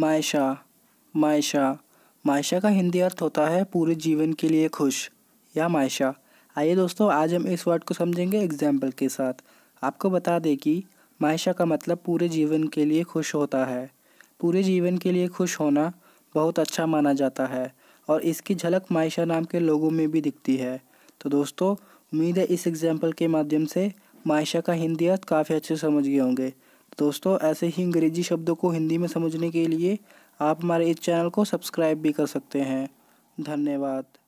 मायशा मायशा मायशा का हिंदी अर्थ होता है पूरे जीवन के लिए खुश या मायशा आइए दोस्तों आज हम इस वर्ड को समझेंगे एग्जाम्पल के साथ आपको बता दें कि मायशा का मतलब पूरे जीवन के लिए खुश होता है पूरे जीवन के लिए खुश होना बहुत अच्छा माना जाता है और इसकी झलक मायशा नाम के लोगों में भी दिखती है तो दोस्तों उम्मीद है इस एग्जाम्पल के माध्यम से मायशा का हिंदी अर्थ काफ़ी अच्छे समझ गए होंगे दोस्तों ऐसे ही अंग्रेजी शब्दों को हिंदी में समझने के लिए आप हमारे इस चैनल को सब्सक्राइब भी कर सकते हैं धन्यवाद